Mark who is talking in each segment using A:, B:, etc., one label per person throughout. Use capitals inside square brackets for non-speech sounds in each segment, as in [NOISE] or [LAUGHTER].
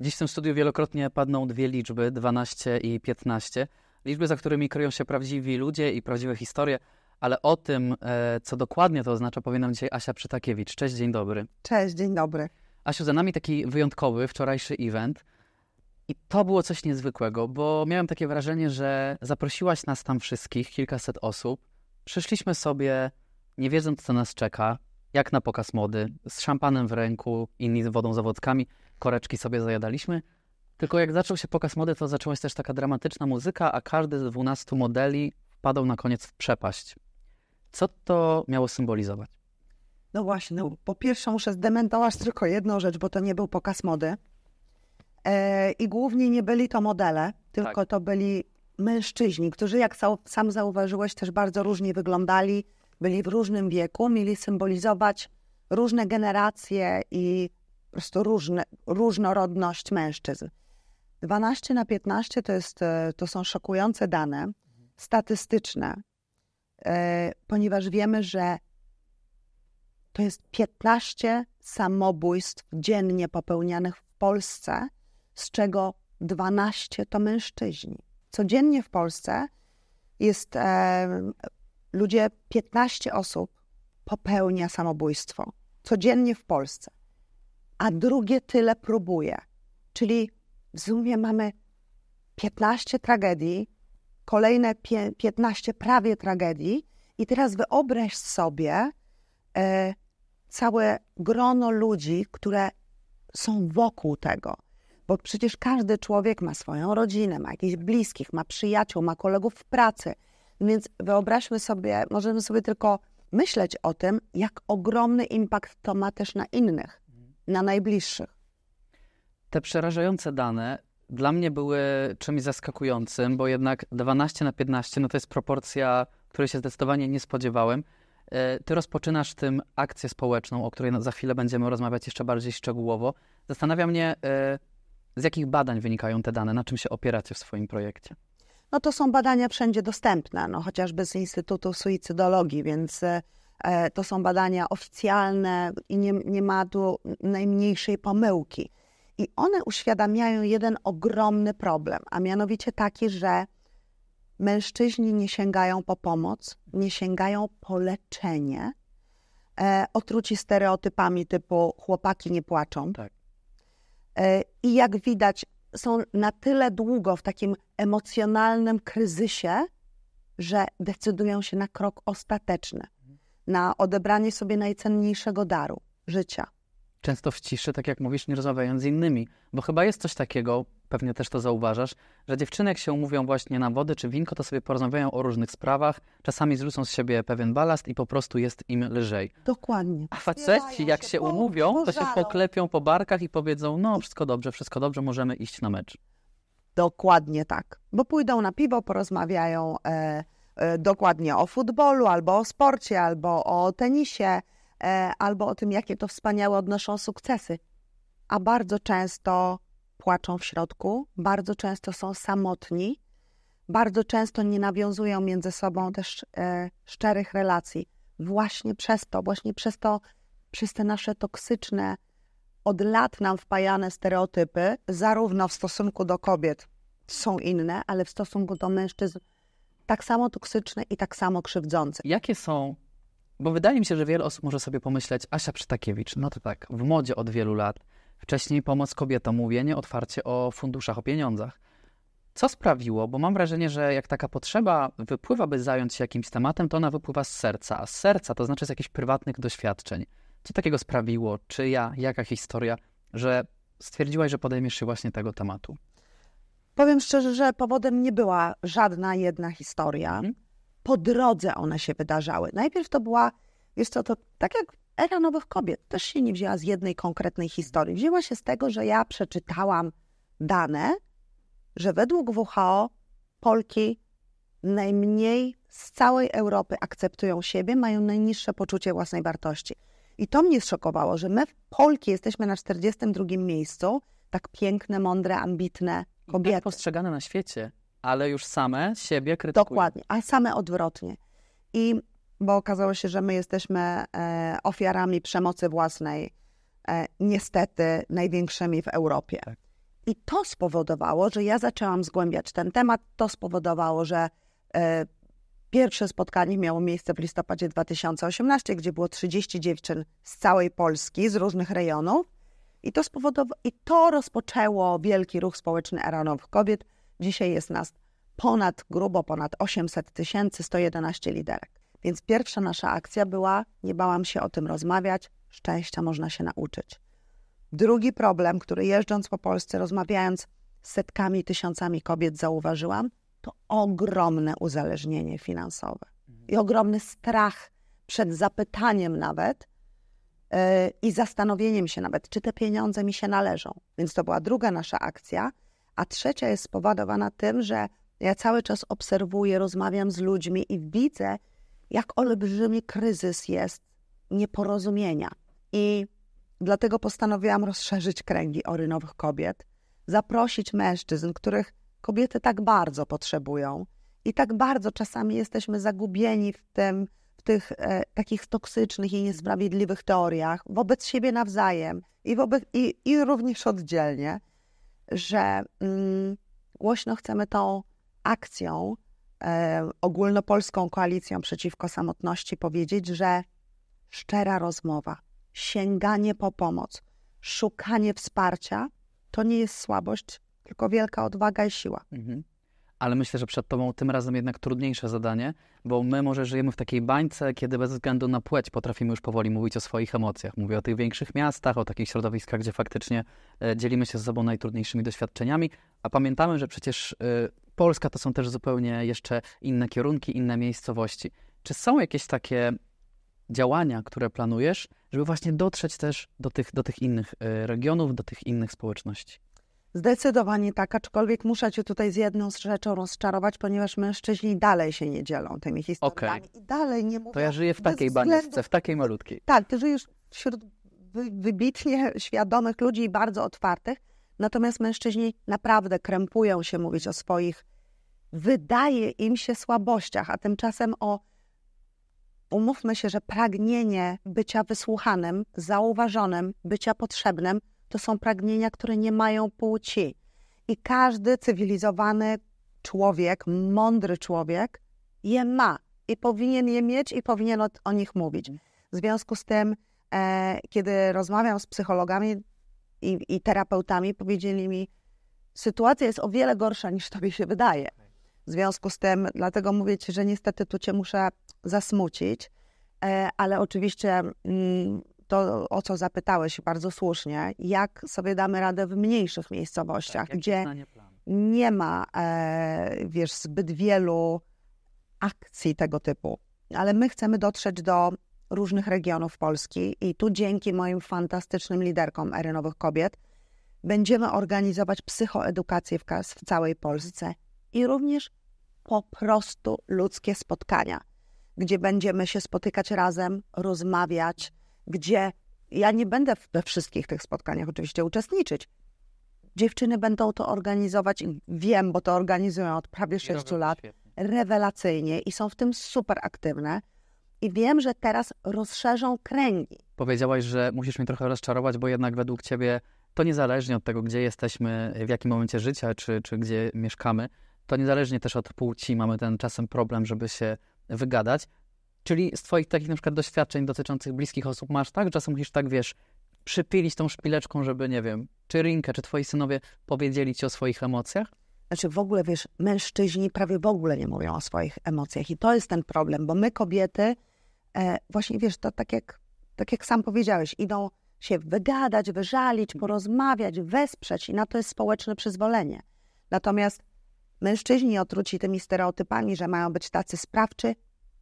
A: Dziś w tym studiu wielokrotnie padną dwie liczby 12 i 15. Liczby, za którymi kryją się prawdziwi ludzie i prawdziwe historie, ale o tym, e, co dokładnie to oznacza, powie nam dzisiaj Asia Przytakiewicz. Cześć, dzień dobry.
B: Cześć, dzień dobry.
A: Asiu, za nami taki wyjątkowy wczorajszy event. I to było coś niezwykłego, bo miałem takie wrażenie, że zaprosiłaś nas tam wszystkich, kilkaset osób. Przyszliśmy sobie, nie wiedząc, co nas czeka, jak na pokaz mody, z szampanem w ręku, inni wodą zawodkami koreczki sobie zajadaliśmy. Tylko jak zaczął się pokaz mody, to zaczęła się też taka dramatyczna muzyka, a każdy z dwunastu modeli wpadał na koniec w przepaść. Co to miało symbolizować?
B: No właśnie, no, po pierwsze muszę zdementować tylko jedną rzecz, bo to nie był pokaz mody. E, I głównie nie byli to modele, tylko tak. to byli mężczyźni, którzy, jak sam zauważyłeś, też bardzo różnie wyglądali, byli w różnym wieku, mieli symbolizować różne generacje i po prostu różne, różnorodność mężczyzn. 12 na 15 to, jest, e, to są szokujące dane statystyczne, e, ponieważ wiemy, że to jest 15 samobójstw dziennie popełnianych w Polsce, z czego 12 to mężczyźni. Codziennie w Polsce jest e, ludzie, 15 osób popełnia samobójstwo. Codziennie w Polsce a drugie tyle próbuje. Czyli w sumie mamy 15 tragedii, kolejne 15 prawie tragedii, i teraz wyobraź sobie e, całe grono ludzi, które są wokół tego. Bo przecież każdy człowiek ma swoją rodzinę, ma jakichś bliskich, ma przyjaciół, ma kolegów w pracy. Więc wyobraźmy sobie, możemy sobie tylko myśleć o tym, jak ogromny impact to ma też na innych na najbliższych. Te
A: przerażające dane dla mnie były czymś zaskakującym, bo jednak 12 na 15 no to jest proporcja, której się zdecydowanie nie spodziewałem. E, ty rozpoczynasz tym akcję społeczną, o której no za chwilę będziemy rozmawiać jeszcze bardziej szczegółowo. Zastanawia mnie, e, z jakich badań wynikają te dane, na czym się opieracie w swoim projekcie?
B: No to są badania wszędzie dostępne, no chociażby z Instytutu Suicydologii, więc e, E, to są badania oficjalne i nie, nie ma tu najmniejszej pomyłki. I one uświadamiają jeden ogromny problem, a mianowicie taki, że mężczyźni nie sięgają po pomoc, nie sięgają po leczenie, e, otruci stereotypami typu chłopaki nie płaczą. Tak. E, I jak widać, są na tyle długo w takim emocjonalnym kryzysie, że decydują się na krok ostateczny na odebranie sobie najcenniejszego daru życia.
A: Często w ciszy, tak jak mówisz, nie rozmawiając z innymi, bo chyba jest coś takiego, pewnie też to zauważasz, że dziewczyny jak się umówią właśnie na wody czy winko, to sobie porozmawiają o różnych sprawach, czasami zrzucą z siebie pewien balast i po prostu jest im lżej.
B: Dokładnie. A
A: faceci jak się, się umówią, to się poklepią po barkach i powiedzą, no wszystko dobrze, wszystko dobrze, możemy iść na mecz. Dokładnie tak,
B: bo pójdą na piwo, porozmawiają... E E, dokładnie o futbolu, albo o sporcie, albo o tenisie, e, albo o tym, jakie to wspaniałe odnoszą sukcesy. A bardzo często płaczą w środku, bardzo często są samotni, bardzo często nie nawiązują między sobą też e, szczerych relacji. Właśnie przez to, właśnie przez to, przez te nasze toksyczne, od lat nam wpajane stereotypy, zarówno w stosunku do kobiet są inne, ale w stosunku do mężczyzn tak samo toksyczne i tak samo krzywdzące. Jakie są
A: bo wydaje mi się, że wiele osób może sobie pomyśleć, Asia Przytakiewicz, no to tak, w modzie od wielu lat. Wcześniej pomoc kobietom, mówienie otwarcie o funduszach, o pieniądzach. Co sprawiło? Bo mam wrażenie, że jak taka potrzeba wypływa, by zająć się jakimś tematem, to ona wypływa z serca. A z serca to znaczy z jakichś prywatnych doświadczeń. Co takiego sprawiło? Czyja? Jaka historia? Że stwierdziłaś, że podejmiesz się właśnie tego tematu?
B: Powiem szczerze, że powodem nie była żadna jedna historia. Mhm. Po drodze one się wydarzały. Najpierw to była, jest to, to tak jak era nowych kobiet, też się nie wzięła z jednej konkretnej historii. Wzięła się z tego, że ja przeczytałam dane, że według WHO Polki najmniej z całej Europy akceptują siebie, mają najniższe poczucie własnej wartości. I to mnie szokowało, że my, Polki, jesteśmy na 42 miejscu, tak piękne, mądre, ambitne, tak kobiety. tak postrzegane na świecie,
A: ale już same siebie krytykują. Dokładnie,
B: a same odwrotnie. I bo okazało się, że my jesteśmy e, ofiarami przemocy własnej, e, niestety największymi w Europie. Tak. I to spowodowało, że ja zaczęłam zgłębiać ten temat. To spowodowało, że e, pierwsze spotkanie miało miejsce w listopadzie 2018, gdzie było 30 dziewczyn z całej Polski, z różnych rejonów. I to, spowodowało, I to rozpoczęło wielki ruch społeczny eranów kobiet. Dzisiaj jest nas ponad, grubo ponad 800 tysięcy, 111 liderek. Więc pierwsza nasza akcja była, nie bałam się o tym rozmawiać, szczęścia można się nauczyć. Drugi problem, który jeżdżąc po Polsce, rozmawiając z setkami, tysiącami kobiet zauważyłam, to ogromne uzależnienie finansowe i ogromny strach przed zapytaniem nawet, E, i zastanowieniem się nawet, czy te pieniądze mi się należą. Więc to była druga nasza akcja. A trzecia jest spowodowana tym, że ja cały czas obserwuję, rozmawiam z ludźmi i widzę, jak olbrzymi kryzys jest nieporozumienia. I dlatego postanowiłam rozszerzyć kręgi orynowych kobiet, zaprosić mężczyzn, których kobiety tak bardzo potrzebują i tak bardzo czasami jesteśmy zagubieni w tym, tych e, takich toksycznych i niesprawiedliwych teoriach wobec siebie nawzajem i, wobec, i, i również oddzielnie, że mm, głośno chcemy tą akcją, e, ogólnopolską koalicją przeciwko samotności powiedzieć, że szczera rozmowa, sięganie po pomoc, szukanie wsparcia to nie jest słabość, tylko wielka odwaga i siła. Mhm
A: ale myślę, że przed Tobą tym razem jednak trudniejsze zadanie, bo my może żyjemy w takiej bańce, kiedy bez względu na płeć potrafimy już powoli mówić o swoich emocjach. Mówię o tych większych miastach, o takich środowiskach, gdzie faktycznie e, dzielimy się z sobą najtrudniejszymi doświadczeniami, a pamiętamy, że przecież e, Polska to są też zupełnie jeszcze inne kierunki, inne miejscowości. Czy są jakieś takie działania, które planujesz, żeby właśnie dotrzeć też do tych, do tych innych e, regionów, do tych innych społeczności?
B: Zdecydowanie tak, aczkolwiek muszę cię tutaj z jedną rzeczą rozczarować, ponieważ mężczyźni dalej się nie dzielą tymi
A: historiami okay.
B: i dalej nie mówią. To ja
A: żyję w takiej banieczce, w takiej malutkiej.
B: Tak, ty żyjesz wśród wybitnie świadomych ludzi i bardzo otwartych, natomiast mężczyźni naprawdę krępują się mówić o swoich, wydaje im się słabościach, a tymczasem o Umówmy się, że pragnienie bycia wysłuchanym, zauważonym, bycia potrzebnym to są pragnienia, które nie mają płci. I każdy cywilizowany człowiek, mądry człowiek je ma i powinien je mieć i powinien o, nich mówić. W związku z tym, e, kiedy rozmawiam z psychologami i, i terapeutami, powiedzieli mi, sytuacja jest o wiele gorsza niż tobie się wydaje. W związku z tym, dlatego mówię ci, że niestety tu cię muszę zasmucić, e, ale oczywiście mm, to, o co zapytałeś bardzo słusznie, jak sobie damy radę w mniejszych miejscowościach, tak, gdzie nie ma, e, wiesz, zbyt wielu akcji tego typu. Ale my chcemy dotrzeć do różnych regionów Polski i tu dzięki moim fantastycznym liderkom Erynowych Kobiet będziemy organizować psychoedukację w, w całej Polsce i również po prostu ludzkie spotkania, gdzie będziemy się spotykać razem, rozmawiać, gdzie ja nie będę we wszystkich tych spotkaniach oczywiście uczestniczyć. Dziewczyny będą to organizować, wiem, bo to organizują od prawie 6 lat, rewelacyjnie i są w tym super aktywne. I wiem, że teraz rozszerzą kręgi.
A: Powiedziałaś, że musisz mnie trochę rozczarować, bo jednak według ciebie to niezależnie od tego, gdzie jesteśmy, w jakim momencie życia, czy, czy gdzie mieszkamy, to niezależnie też od płci mamy ten czasem problem, żeby się wygadać. Czyli z Twoich takich na przykład doświadczeń dotyczących bliskich osób masz tak, czasem musisz tak, wiesz, przypilić tą szpileczką, żeby, nie wiem, czy Rinka, czy Twoi synowie powiedzieli Ci o swoich emocjach?
B: Znaczy w ogóle, wiesz, mężczyźni prawie w ogóle nie mówią o swoich emocjach i to jest ten problem, bo my kobiety, e, właśnie wiesz, to tak jak, tak jak sam powiedziałeś, idą się wygadać, wyżalić, mhm. porozmawiać, wesprzeć i na to jest społeczne przyzwolenie. Natomiast mężczyźni otruci tymi stereotypami, że mają być tacy sprawczy,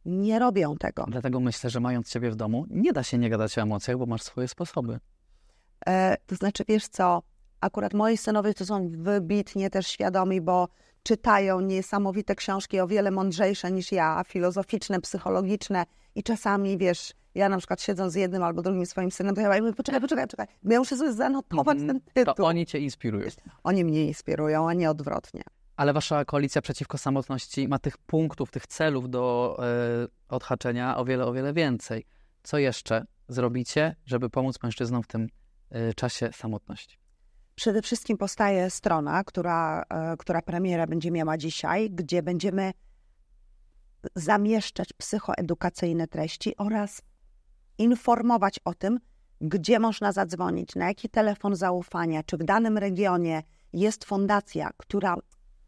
B: nie robią tego.
A: Dlatego myślę, że mając ciebie w domu, nie da się nie gadać o emocjach, bo masz swoje sposoby.
B: E, to znaczy, wiesz co, akurat moi synowie to są wybitnie też świadomi, bo czytają niesamowite książki o wiele mądrzejsze niż ja, filozoficzne, psychologiczne i czasami, wiesz, ja na przykład siedząc z jednym albo drugim swoim synem, to ja mówię, poczekaj, poczekaj, poczekaj, ja muszę sobie zanotować mhm. ten tytuł.
A: To oni cię inspirują.
B: Oni mnie inspirują, a nie odwrotnie
A: ale wasza koalicja przeciwko samotności ma tych punktów, tych celów do y, odhaczenia o wiele, o wiele więcej. Co jeszcze zrobicie, żeby pomóc mężczyznom w tym y, czasie samotności?
B: Przede wszystkim powstaje strona, która, y, która premiera będzie miała dzisiaj, gdzie będziemy zamieszczać psychoedukacyjne treści oraz informować o tym, gdzie można zadzwonić, na jaki telefon zaufania, czy w danym regionie jest fundacja, która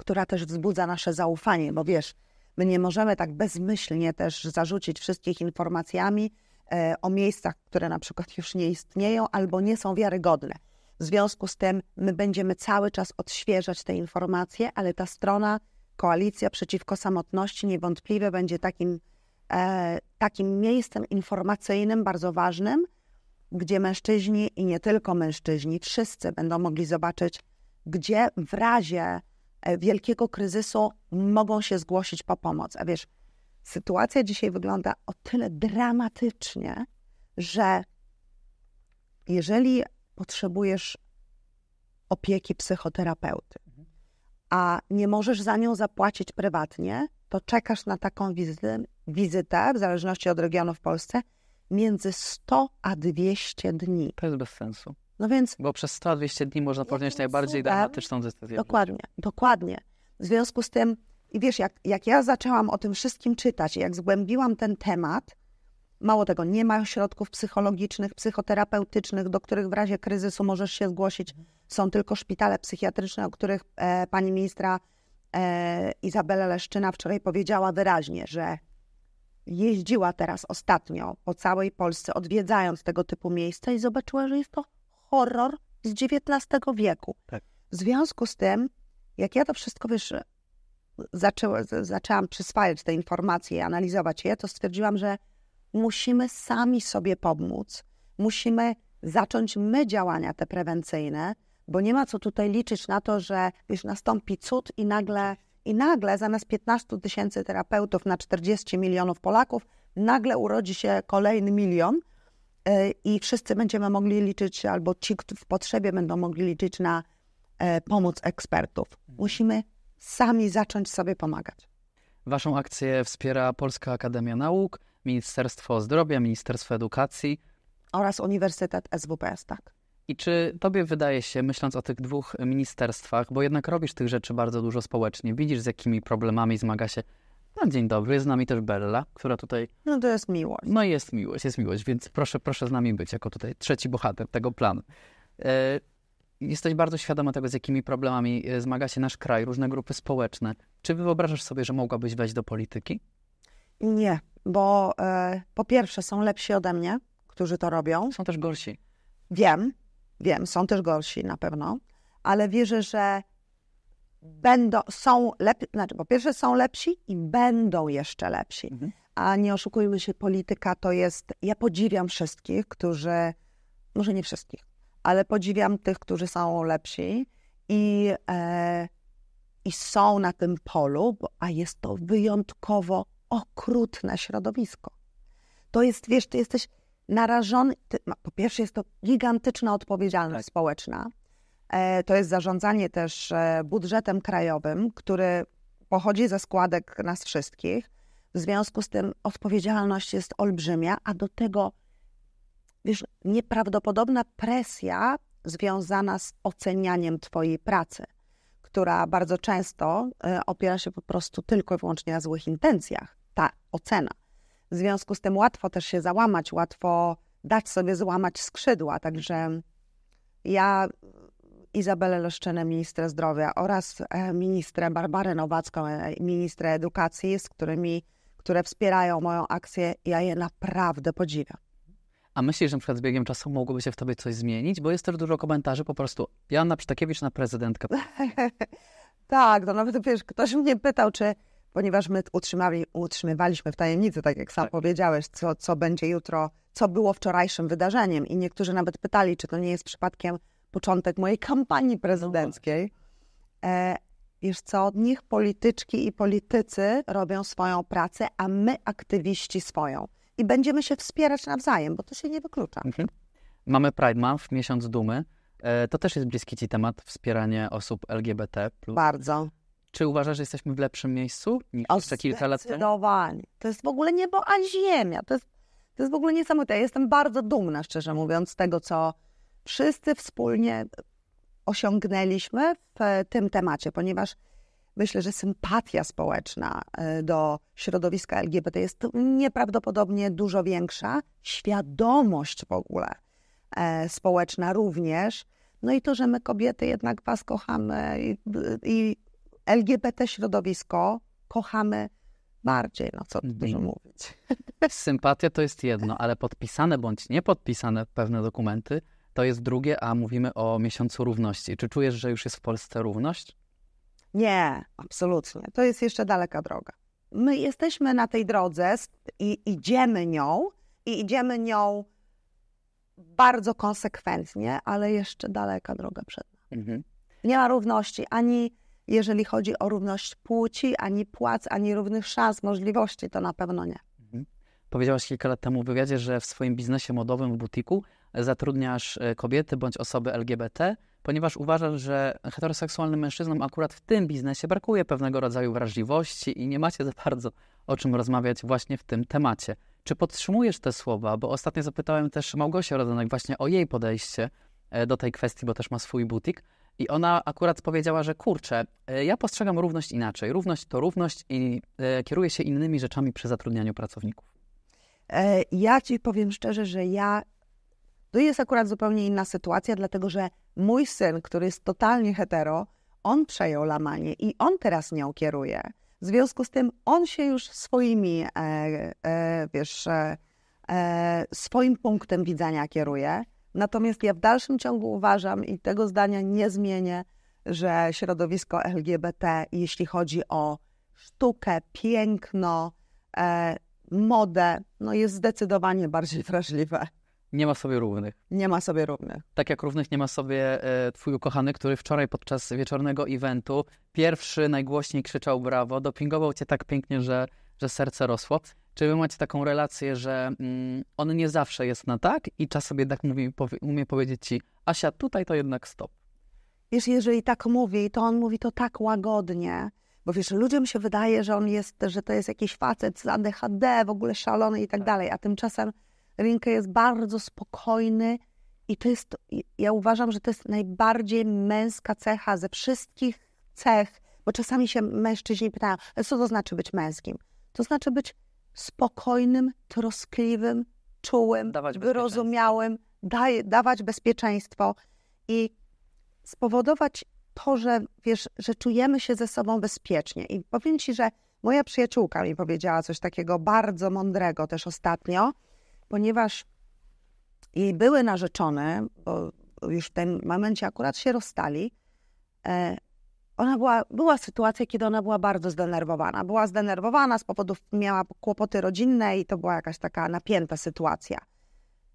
B: która też wzbudza nasze zaufanie, bo wiesz, my nie możemy tak bezmyślnie też zarzucić wszystkich informacjami e, o miejscach, które na przykład już nie istnieją albo nie są wiarygodne. W związku z tym my będziemy cały czas odświeżać te informacje, ale ta strona, koalicja przeciwko samotności niewątpliwie będzie takim, e, takim miejscem informacyjnym, bardzo ważnym, gdzie mężczyźni i nie tylko mężczyźni, wszyscy będą mogli zobaczyć, gdzie w razie E, wielkiego kryzysu mogą się zgłosić po pomoc. A wiesz, sytuacja dzisiaj wygląda o tyle dramatycznie, że jeżeli potrzebujesz opieki psychoterapeuty, a nie możesz za nią zapłacić prywatnie, to czekasz na taką wizytę, wizytę w zależności od regionu w Polsce, między 100 a 200 dni. To jest bez sensu.
A: No więc... Bo przez 100-200 dni można no podjąć najbardziej super, dramatyczną decyzję. Dokładnie,
B: dokładnie. W związku z tym, i wiesz, jak, jak ja zaczęłam o tym wszystkim czytać, jak zgłębiłam ten temat, mało tego, nie ma środków psychologicznych, psychoterapeutycznych, do których w razie kryzysu możesz się zgłosić. Są tylko szpitale psychiatryczne, o których e, pani ministra e, Izabela Leszczyna wczoraj powiedziała wyraźnie, że jeździła teraz ostatnio po całej Polsce, odwiedzając tego typu miejsca i zobaczyła, że jest to horror z XIX wieku. Tak. W związku z tym, jak ja to wszystko wiesz, zaczęła, zaczęłam przyswajać te informacje i analizować je, to stwierdziłam, że musimy sami sobie pomóc, musimy zacząć my działania te prewencyjne, bo nie ma co tutaj liczyć na to, że wiesz, nastąpi cud i nagle, i nagle zamiast 15 tysięcy terapeutów na 40 milionów Polaków, nagle urodzi się kolejny milion, E, i wszyscy będziemy mogli liczyć, albo ci w potrzebie będą mogli liczyć na e, pomoc ekspertów. Musimy sami zacząć sobie pomagać.
A: Waszą akcję wspiera Polska Akademia Nauk, Ministerstwo Zdrowia, Ministerstwo Edukacji
B: oraz Uniwersytet SWPS, tak.
A: I czy tobie wydaje się, myśląc o tych dwóch ministerstwach, bo jednak robisz tych rzeczy bardzo dużo społecznie, widzisz z jakimi problemami zmaga się no, dzień dobry, jest z nami też Bella, która tutaj...
B: No to jest miłość.
A: No jest miłość, jest miłość, więc proszę, proszę z nami być jako tutaj trzeci bohater tego planu. E, jesteś bardzo świadoma tego, z jakimi problemami e, zmaga się nasz kraj, różne grupy społeczne. Czy wyobrażasz sobie, że mogłabyś wejść do polityki?
B: Nie, bo e, po pierwsze są lepsi ode mnie, którzy to robią. Są też gorsi. Wiem, wiem, są też gorsi na pewno, ale wierzę, że będą, są lepsi, znaczy po pierwsze są lepsi i będą jeszcze lepsi. Mhm. A nie oszukujmy się, polityka to jest, ja podziwiam wszystkich, którzy, może nie wszystkich, ale podziwiam tych, którzy są lepsi i, e, i są na tym polu, bo, a jest to wyjątkowo okrutne środowisko. To jest, wiesz, ty jesteś narażony, ty, no, po pierwsze jest to gigantyczna odpowiedzialność tak. społeczna, E, to jest zarządzanie też e, budżetem krajowym, który pochodzi ze składek nas wszystkich. W związku z tym odpowiedzialność jest olbrzymia, a do tego wiesz, nieprawdopodobna presja związana z ocenianiem Twojej pracy, która bardzo często e, opiera się po prostu tylko i wyłącznie na złych intencjach, ta ocena. W związku z tym łatwo też się załamać, łatwo dać sobie złamać skrzydła. Także ja Izabelę Loszczenę, ministra zdrowia oraz e, ministrę Barbarę Nowacką, e, ministrę edukacji, z którymi, które wspierają moją akcję. Ja je naprawdę podziwiam.
A: A myślisz, że na przykład z biegiem czasu mogłoby się w tobie coś zmienić? Bo jest też dużo komentarzy po prostu Joanna Przytakiewicz na prezydentkę.
B: [LAUGHS] tak, to nawet wiesz, ktoś mnie pytał, czy ponieważ my utrzymali, utrzymywaliśmy w tajemnicy, tak jak sam tak. powiedziałeś, co, co będzie jutro, co było wczorajszym wydarzeniem i niektórzy nawet pytali, czy to nie jest przypadkiem początek mojej kampanii no prezydenckiej. E, wiesz co, nich polityczki i politycy robią swoją pracę, a my aktywiści swoją. I będziemy się wspierać nawzajem, bo to się nie wyklucza. Mhm.
A: Mamy Pride Month, miesiąc dumy. E, to też jest bliski ci temat, wspieranie osób LGBT. Bardzo. Czy uważasz, że jesteśmy w lepszym miejscu niż o, jeszcze kilka lat temu?
B: Zdecydowanie. To jest w ogóle niebo a ziemia. To jest, to jest w ogóle niesamowite. Ja jestem bardzo dumna, szczerze mówiąc, z tego, co, wszyscy wspólnie osiągnęliśmy w tym temacie, ponieważ myślę, że sympatia społeczna e, do środowiska LGBT jest nieprawdopodobnie dużo większa, świadomość w ogóle e, społeczna również. No i to, że my kobiety jednak Was kochamy i, LGBT środowisko kochamy bardziej, no co mhm. dużo mówić.
A: Sympatia to jest jedno, ale podpisane bądź niepodpisane pewne dokumenty to jest drugie, a mówimy o miesiącu równości. Czy czujesz, że już jest w Polsce równość?
B: Nie, absolutnie. To jest jeszcze daleka droga. My jesteśmy na tej drodze i idziemy nią, i idziemy nią bardzo konsekwentnie, ale jeszcze daleka droga przed nami. Mhm. Nie ma równości ani jeżeli chodzi o równość płci, ani płac, ani równych szans, możliwości, to na pewno nie. Mhm.
A: Powiedziałaś kilka lat temu w wywiadzie, że w swoim biznesie modowym, w butiku, zatrudniasz e, kobiety bądź osoby LGBT, ponieważ uważasz, że heteroseksualnym mężczyznom akurat w tym biznesie brakuje pewnego rodzaju wrażliwości i nie macie za bardzo o czym rozmawiać właśnie w tym temacie. Czy podtrzymujesz te słowa? Bo ostatnio zapytałem też Małgosię Rodanek właśnie o jej podejście e, do tej kwestii, bo też ma swój butik. I ona akurat powiedziała, że kurczę, e, ja postrzegam równość inaczej. Równość to równość i kieruję się innymi rzeczami przy zatrudnianiu pracowników.
B: Ja ci powiem szczerze, że ja tu jest akurat zupełnie inna sytuacja, dlatego że mój syn, który jest totalnie hetero, on przejął Lamanie i on teraz nią kieruje. W związku z tym on się już swoimi, e, e, wiesz, e, e swoim punktem widzenia kieruje. Natomiast ja w dalszym ciągu uważam i tego zdania nie zmienię, że środowisko LGBT, jeśli chodzi o sztukę, piękno, e, modę, no jest zdecydowanie bardziej [LAUGHS] wrażliwe nie ma
A: sobie równych.
B: Nie ma sobie równych.
A: Tak jak równych nie ma sobie e, twój ukochany, który wczoraj podczas wieczornego eventu pierwszy najgłośniej krzyczał brawo, dopingował cię tak pięknie, że, że serce rosło. Czy wy macie taką relację, że mm, on nie zawsze jest na tak i czasem jednak mówi, powie, umie powiedzieć ci, Asia, tutaj to jednak stop.
B: Wiesz, jeżeli tak mówi, to on mówi to tak łagodnie, bo wiesz, ludziom się wydaje, że on jest, że to jest jakiś facet z ADHD, w ogóle szalony i tak, tak. dalej, a tymczasem Rinke jest bardzo spokojny i to jest, ja uważam, że to jest najbardziej męska cecha ze wszystkich cech, bo czasami się mężczyźni pytają, co to znaczy być męskim? To znaczy być spokojnym, troskliwym, czułym, dawać wyrozumiałym, daje, dawać bezpieczeństwo i spowodować to, że wiesz, że czujemy się ze sobą bezpiecznie. I powiem ci, że moja przyjaciółka mi powiedziała coś takiego bardzo mądrego też ostatnio, ponieważ jej były narzeczone, bo już w tym momencie akurat się rozstali, e, ona była, była sytuacja, kiedy ona była bardzo zdenerwowana. Była zdenerwowana z powodów, miała kłopoty rodzinne i to była jakaś taka napięta sytuacja.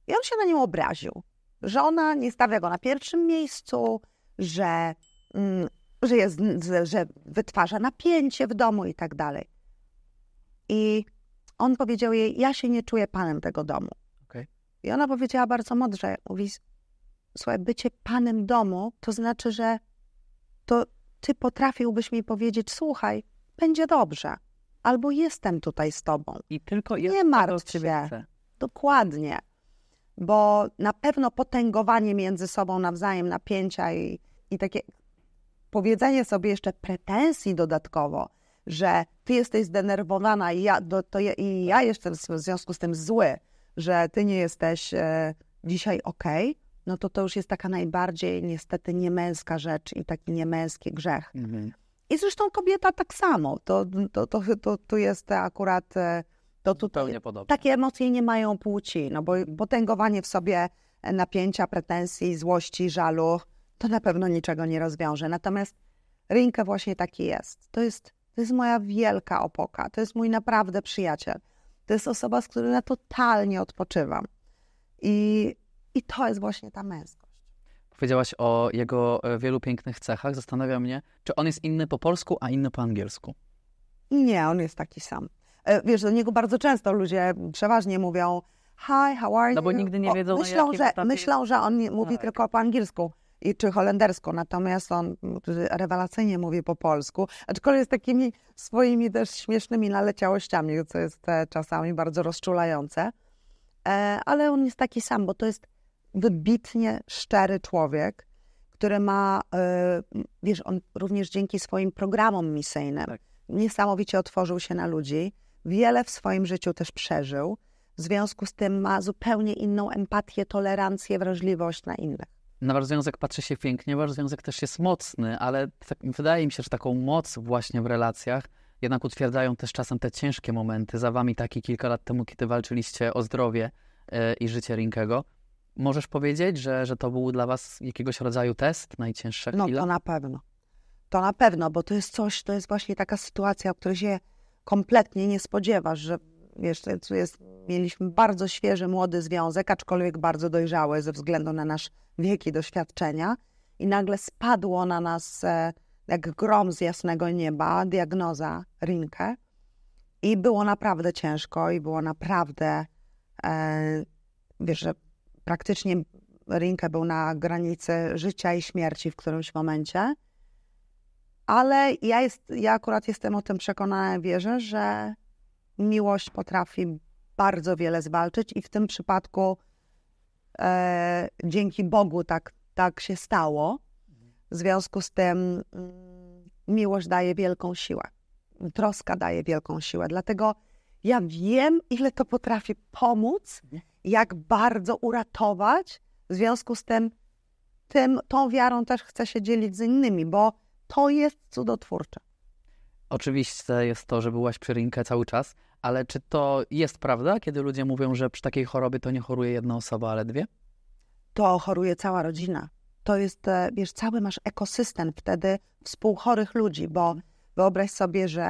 B: I on się na nią obraził, że ona nie stawia go na pierwszym miejscu, że, mm, że, jest, że wytwarza napięcie w domu i tak dalej. I on powiedział jej, ja się nie czuję panem tego domu. Okay. I ona powiedziała bardzo mądrze, mówi, słuchaj, bycie panem domu, to znaczy, że to ty potrafiłbyś mi powiedzieć, słuchaj, będzie dobrze, albo jestem tutaj z tobą. I tylko jest Nie martw się. Dokładnie. Bo na pewno potęgowanie między sobą nawzajem napięcia i, i takie powiedzenie sobie jeszcze pretensji dodatkowo, że ty jesteś zdenerwowana i ja, do, to i ja jestem w związku z tym zły, że ty nie jesteś e, dzisiaj okej, okay, no to to już jest taka najbardziej niestety niemęska rzecz i taki niemęski grzech. Mhm. I zresztą kobieta tak samo. To, to, to, to, to jest akurat... E, to Takie emocje nie mają płci, no bo potęgowanie w sobie napięcia, pretensji, złości, żalu, to na pewno niczego nie rozwiąże. Natomiast rynka właśnie taki jest. To jest to jest moja wielka opoka, to jest mój naprawdę przyjaciel. To jest osoba, z której ja totalnie odpoczywam. I, i to jest właśnie ta męskość.
A: Powiedziałaś o jego e, wielu pięknych cechach. Zastanawia mnie, czy on jest inny po polsku, a inny po angielsku?
B: Nie, on jest taki sam. E, wiesz, do niego bardzo często ludzie przeważnie mówią hi, how are you? No bo nigdy nie wiedzą, o, myślą, że, myślą, że on mówi tak. tylko po angielsku i, czy holenderską, natomiast on rewelacyjnie mówi po polsku, aczkolwiek z takimi swoimi też śmiesznymi naleciałościami, co jest e, czasami bardzo rozczulające. E, ale on jest taki sam, bo to jest wybitnie szczery człowiek, który ma, e, wiesz, on również dzięki swoim programom misyjnym tak. niesamowicie otworzył się na ludzi, wiele w swoim życiu też przeżył, w związku z tym ma zupełnie inną empatię, tolerancję, wrażliwość na innych
A: na wasz związek patrzy się pięknie, wasz związek też jest mocny, ale tak, wydaje mi się, że taką moc właśnie w relacjach jednak utwierdzają też czasem te ciężkie momenty. Za wami taki kilka lat temu, kiedy walczyliście o zdrowie yy, i życie Rinkego. Możesz powiedzieć, że, że to był dla was jakiegoś rodzaju test, najcięższa no,
B: chwila? No to na pewno. To na pewno, bo to jest coś, to jest właśnie taka sytuacja, o której się kompletnie nie spodziewasz, że wiesz, jest, mieliśmy bardzo świeży, młody związek, aczkolwiek bardzo dojrzały ze względu na nasz wieki doświadczenia i nagle spadło na nas e, jak grom z jasnego nieba diagnoza Rinkę i było naprawdę ciężko i było naprawdę, e, wiesz, że praktycznie Rinkę był na granicy życia i śmierci w którymś momencie. Ale ja, jest, ja akurat jestem o tym przekonana, wierzę, że miłość potrafi bardzo wiele zwalczyć i w tym przypadku E, dzięki Bogu tak, tak się stało. W związku z tym mm, miłość daje wielką siłę. Troska daje wielką siłę. Dlatego ja wiem, ile to potrafi pomóc, jak bardzo uratować. W związku z tym, tym tą wiarą też chcę się dzielić z innymi, bo to jest cudotwórcze.
A: Oczywiście jest to, że byłaś przy Rinkę cały czas, ale czy to jest prawda, kiedy ludzie mówią, że przy takiej chorobie to nie choruje jedna osoba, ale dwie?
B: To choruje cała rodzina. To jest, e, wiesz, cały masz ekosystem wtedy współchorych ludzi, bo wyobraź sobie, że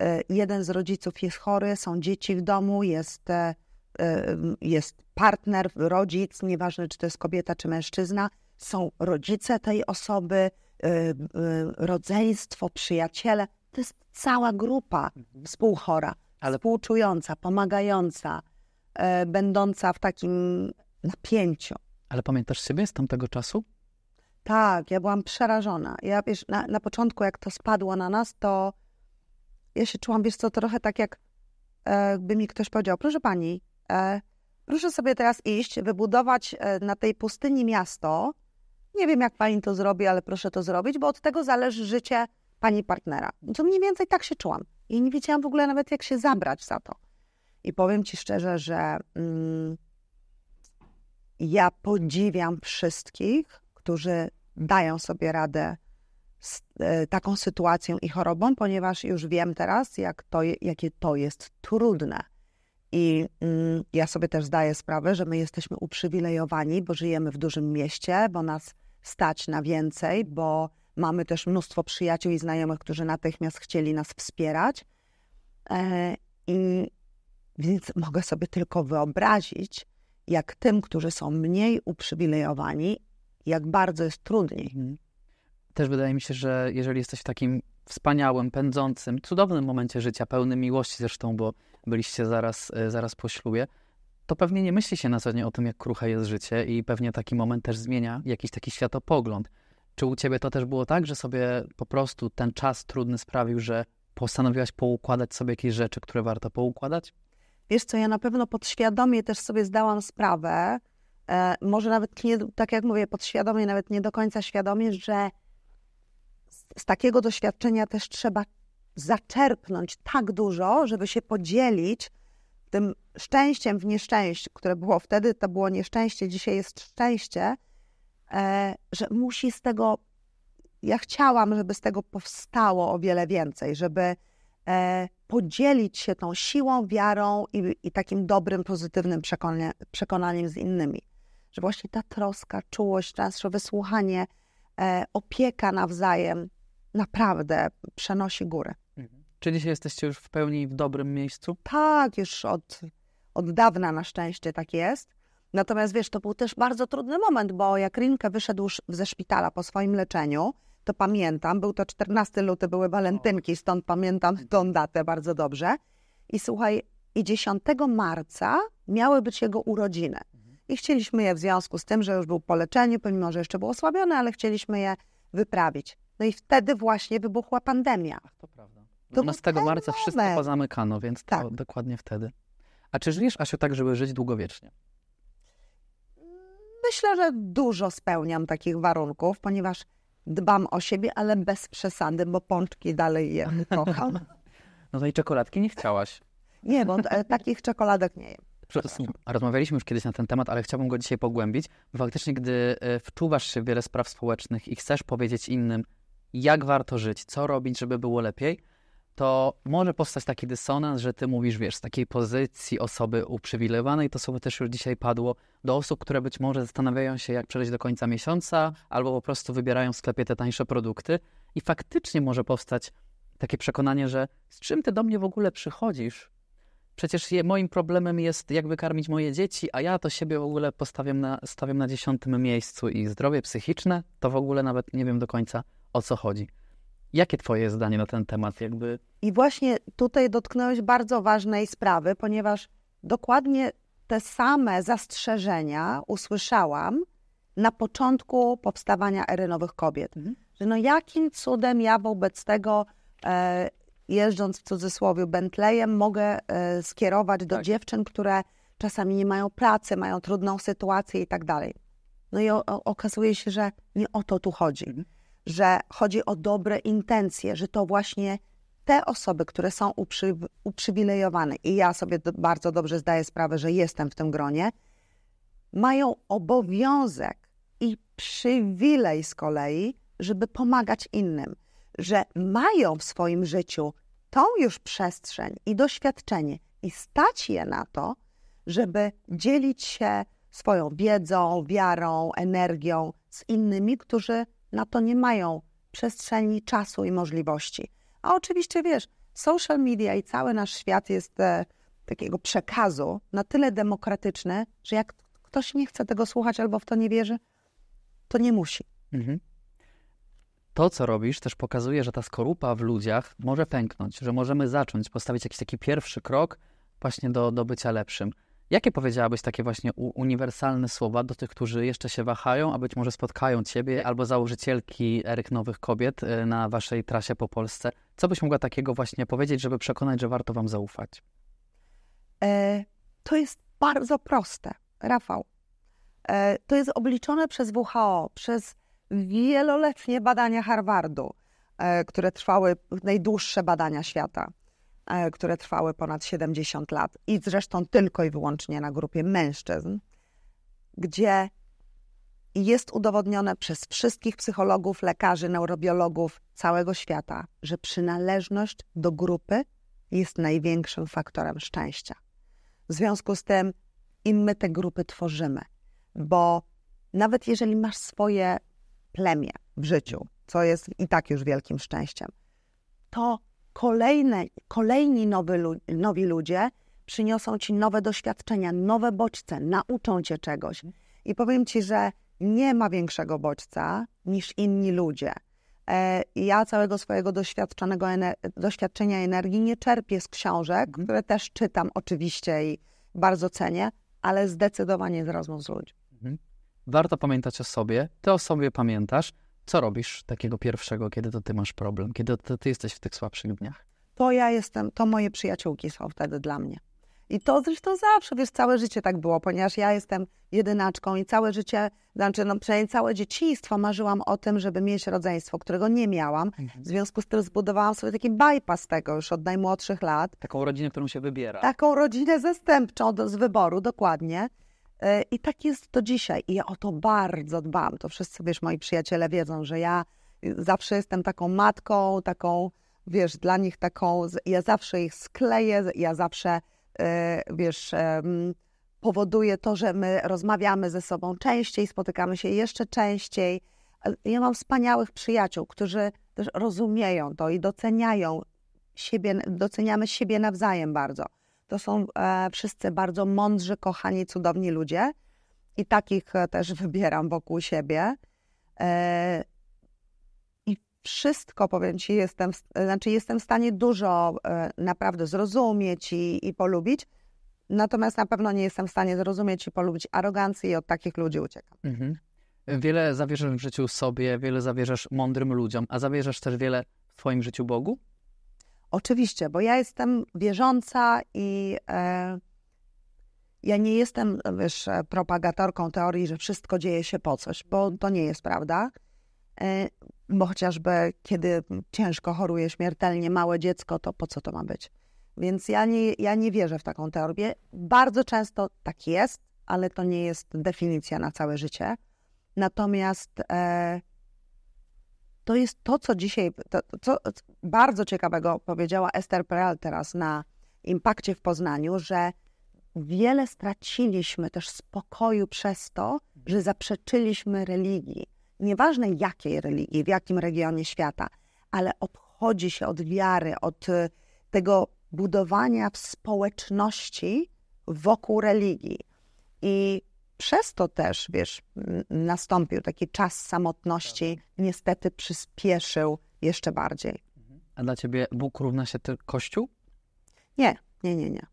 B: e, jeden z rodziców jest chory, są dzieci w domu, jest, e, jest partner, rodzic, nieważne czy to jest kobieta czy mężczyzna, są rodzice tej osoby, rodzeństwo, przyjaciele. To jest cała grupa mhm. współchora. Ale... Współczująca, pomagająca, e, będąca w takim napięciu.
A: Ale pamiętasz siebie z tamtego czasu?
B: Tak, ja byłam przerażona. Ja wiesz, na, na początku, jak to spadło na nas, to ja się czułam, wiesz co, trochę tak jak e, by mi ktoś powiedział, proszę pani, e, proszę sobie teraz iść, wybudować e, na tej pustyni miasto. Nie wiem, jak pani to zrobi, ale proszę to zrobić, bo od tego zależy życie pani partnera. To mniej więcej tak się czułam. I nie wiedziałam w ogóle nawet, jak się zabrać za to. I powiem ci szczerze, że mm, ja podziwiam wszystkich, którzy dają sobie radę z e, taką sytuacją i chorobą, ponieważ już wiem teraz, jak to, jakie to jest trudne. I mm, ja sobie też zdaję sprawę, że my jesteśmy uprzywilejowani, bo żyjemy w dużym mieście, bo nas stać na więcej, bo Mamy też mnóstwo przyjaciół i znajomych, którzy natychmiast chcieli nas wspierać. E, I więc mogę sobie tylko wyobrazić, jak tym, którzy są mniej uprzywilejowani, jak bardzo jest trudniej. Mhm. Też wydaje mi się, że
A: jeżeli jesteś w takim wspaniałym, pędzącym, cudownym momencie życia, pełnym miłości zresztą, bo byliście zaraz, e, zaraz po ślubie, to pewnie nie myśli się na co dzień o tym, jak kruche jest życie i pewnie taki moment też zmienia jakiś taki światopogląd. Czy u ciebie to też było tak, że sobie po prostu ten czas trudny sprawił, że postanowiłaś poukładać sobie jakieś rzeczy, które warto
B: poukładać? Wiesz co, ja na pewno podświadomie też sobie zdałam sprawę, e, może nawet, nie, tak jak mówię, podświadomie, nawet nie do końca świadomie, że z, z takiego doświadczenia też trzeba zaczerpnąć tak dużo, żeby się podzielić tym szczęściem w nieszczęściu, które było wtedy, to było nieszczęście, dzisiaj jest szczęście, E, że musi z tego. Ja chciałam, żeby z tego powstało o wiele więcej, żeby e, podzielić się tą siłą, wiarą i, i takim dobrym, pozytywnym przekonaniem z innymi. Że właśnie ta troska, czułość, częstsze wysłuchanie, e, opieka nawzajem naprawdę przenosi górę. Mhm. Czy
A: dzisiaj jesteście już w pełni w dobrym miejscu?
B: Tak, już od, od dawna na szczęście tak jest. Natomiast wiesz, to był też bardzo trudny moment, bo jak Rinke wyszedł ze szpitala po swoim leczeniu, to pamiętam, był to 14 luty, były walentynki, stąd pamiętam tą datę bardzo dobrze. I słuchaj, i 10 marca miały być jego urodziny. I chcieliśmy je w związku z tym, że już był po leczeniu, pomimo że jeszcze był osłabiony, ale chcieliśmy je wyprawić. No i wtedy właśnie wybuchła pandemia. Ach, to prawda.
A: 12 to marca wszystko pozamykano, więc tak. to dokładnie wtedy. A czy żyjesz, Asiu, tak, żeby żyć długowiecznie?
B: Myślę, że dużo spełniam takich warunków, ponieważ dbam o siebie, ale bez przesady, bo pączki dalej je kocham. [LAUGHS]
A: No to i czekoladki nie chciałaś.
B: Nie, bo e, takich czekoladek nie jem.
A: Rozmawialiśmy już kiedyś na ten temat, ale chciałbym go dzisiaj pogłębić. Faktycznie, gdy e, wczuwasz się w wiele spraw społecznych i chcesz powiedzieć innym, jak warto żyć, co robić, żeby było lepiej, to może powstać taki dysonans, że ty mówisz, wiesz, z takiej pozycji osoby uprzywilejowanej, to słowo też już dzisiaj padło, do osób, które być może zastanawiają się, jak przejść do końca miesiąca, albo po prostu wybierają w sklepie te tańsze produkty. I faktycznie może powstać takie przekonanie, że z czym ty do mnie w ogóle przychodzisz? Przecież je, moim problemem jest, jak wykarmić moje dzieci, a ja to siebie w ogóle postawiam na, stawiam na dziesiątym miejscu i zdrowie psychiczne, to w ogóle nawet nie wiem do końca, o co chodzi. Jakie Twoje zdanie na ten temat? Jakby?
B: I właśnie tutaj dotknąłeś bardzo ważnej sprawy, ponieważ dokładnie te same zastrzeżenia usłyszałam na początku powstawania ery nowych kobiet. Mhm. Że no jakim cudem ja wobec tego, e, jeżdżąc w cudzysłowie Bentleyem, mogę e, skierować do tak. dziewczyn, które czasami nie mają pracy, mają trudną sytuację i tak dalej. No i o, o, okazuje się, że nie o to tu chodzi. Mhm że chodzi o dobre intencje, że to właśnie te osoby, które są uprzy, uprzywilejowane, i ja sobie bardzo dobrze zdaję sprawę, że jestem w tym gronie, mają obowiązek i przywilej z kolei, żeby pomagać innym, że mają w swoim życiu tą już przestrzeń i doświadczenie i stać je na to, żeby dzielić się swoją wiedzą, wiarą, energią z innymi, którzy na to nie mają przestrzeni, czasu i możliwości. A oczywiście wiesz, social media i cały nasz świat jest e, takiego przekazu na tyle demokratyczny, że jak ktoś nie chce tego słuchać albo w to nie wierzy, to nie musi. Mhm.
A: To, co robisz, też pokazuje, że ta skorupa w ludziach może pęknąć, że możemy zacząć, postawić jakiś taki pierwszy krok właśnie do, do bycia lepszym. Jakie powiedziałabyś takie właśnie uniwersalne słowa do tych, którzy jeszcze się wahają, a być może spotkają Ciebie albo założycielki Eryk Nowych Kobiet y, na Waszej trasie po Polsce? Co byś mogła takiego właśnie powiedzieć, żeby przekonać, że warto Wam zaufać?
B: E, to jest bardzo proste, Rafał. E, to jest obliczone przez WHO, przez wieloletnie badania Harvardu, e, które trwały najdłuższe badania świata. E, które trwały ponad 70 lat i zresztą tylko i wyłącznie na grupie mężczyzn, gdzie jest udowodnione przez wszystkich psychologów, lekarzy, neurobiologów całego świata, że przynależność do grupy jest największym faktorem szczęścia. W związku z tym, im my te grupy tworzymy, bo nawet jeżeli masz swoje plemię w życiu, co jest i tak już wielkim szczęściem, to kolejne, kolejni nowy, nowi ludzie przyniosą ci nowe doświadczenia, nowe bodźce, nauczą cię czegoś. I powiem ci, że nie ma większego bodźca niż inni ludzie. E, ja całego swojego doświadczonego doświadczenia energii nie czerpię z książek, mhm. które też czytam oczywiście i bardzo cenię, ale zdecydowanie z rozmów z ludźmi.
A: Mhm. Warto pamiętać o sobie, ty o sobie pamiętasz, co robisz takiego pierwszego, kiedy to ty masz problem, kiedy to ty jesteś w tych słabszych dniach?
B: To ja jestem, to moje przyjaciółki są wtedy dla mnie. I to zresztą zawsze, wiesz, całe życie tak było, ponieważ ja jestem jedynaczką i całe życie, znaczy no, przynajmniej całe dzieciństwo marzyłam o tym, żeby mieć rodzeństwo, którego nie miałam. Mhm. W związku z tym zbudowałam sobie taki bypass tego już od najmłodszych lat. Taką
A: rodzinę, którą się wybiera. Taką
B: rodzinę zastępczą do, z wyboru, dokładnie. E, I tak jest do dzisiaj. I ja o to bardzo dbam. To wszyscy, wiesz, moi przyjaciele wiedzą, że ja y, zawsze jestem taką matką, taką, wiesz, dla nich taką. Ja zawsze ich skleję, ja zawsze, e, wiesz, powoduje to, że my rozmawiamy ze sobą częściej, spotykamy się jeszcze częściej. E, ja mam wspaniałych przyjaciół, którzy też rozumieją to i doceniają siebie, doceniamy siebie nawzajem bardzo. To są e, wszyscy bardzo mądrzy, kochani, cudowni ludzie i takich e, też wybieram wokół siebie. E, I wszystko, powiem Ci, jestem, znaczy jestem w stanie dużo naprawdę zrozumieć i, i polubić. Natomiast na pewno nie jestem w stanie zrozumieć i polubić arogancji i od takich ludzi uciekam.
A: Mhm. Wiele zawierzasz w życiu sobie, wiele zawierzasz mądrym ludziom, a zawierzasz też wiele w Twoim życiu Bogu?
B: Oczywiście, bo ja jestem wierząca i e, ja nie jestem, wiesz, propagatorką teorii, że wszystko dzieje się po coś, bo to nie jest prawda. E, bo chociażby kiedy ciężko choruje śmiertelnie małe dziecko, to po co to ma być? Więc ja nie, ja nie wierzę w taką teorię. Bardzo często tak jest, ale to nie jest definicja na całe życie. Natomiast e, to jest to, co dzisiaj, to, co bardzo ciekawego powiedziała Esther Perel teraz na impakcie w Poznaniu, że wiele straciliśmy też spokoju przez to, że zaprzeczyliśmy religii. Nieważne jakiej religii, w jakim regionie świata, ale obchodzi się od wiary, od y, tego budowania w społeczności wokół religii. I przez to też, wiesz, nastąpił taki czas samotności, tak. niestety przyspieszył jeszcze bardziej. Mhm. A dla ciebie Bóg równa się tylko Kościół? Nie, nie, nie, nie.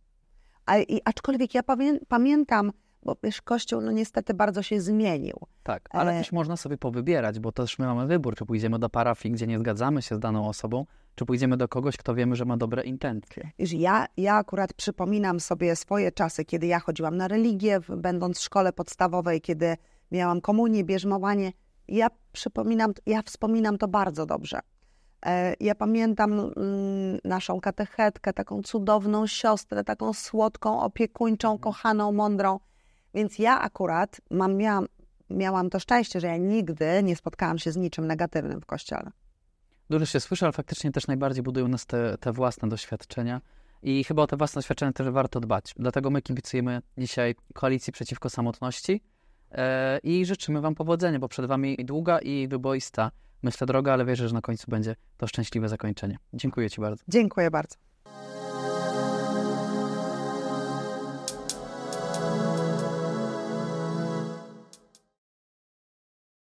B: A, i, aczkolwiek ja pamię, pamiętam, bo wiesz, Kościół no niestety bardzo się zmienił.
A: Tak, ale e... też można sobie powybierać, bo też my mamy wybór, czy pójdziemy do parafii, gdzie nie zgadzamy się z daną osobą, czy pójdziemy do kogoś, kto wiemy, że ma dobre intencje?
B: Wiesz, ja, ja akurat przypominam sobie swoje czasy, kiedy ja chodziłam na religię, będąc w szkole podstawowej, kiedy miałam komunię, bierzmowanie. Ja przypominam, ja wspominam to bardzo dobrze. E, ja pamiętam mm, naszą katechetkę, taką cudowną siostrę, taką słodką, opiekuńczą, mhm. kochaną, mądrą. Więc ja akurat mam, miałam, miałam to szczęście, że ja nigdy nie spotkałam się z niczym negatywnym w kościele
A: dużo się słyszy, ale faktycznie też najbardziej budują nas te, te własne doświadczenia. I chyba o te własne doświadczenia też warto dbać. Dlatego my kibicujemy dzisiaj koalicji przeciwko samotności e, i życzymy Wam powodzenia, bo przed Wami długa i wyboista, myślę, droga, ale wierzę, że na końcu będzie to szczęśliwe zakończenie. Dziękuję Ci bardzo.
B: Dziękuję bardzo.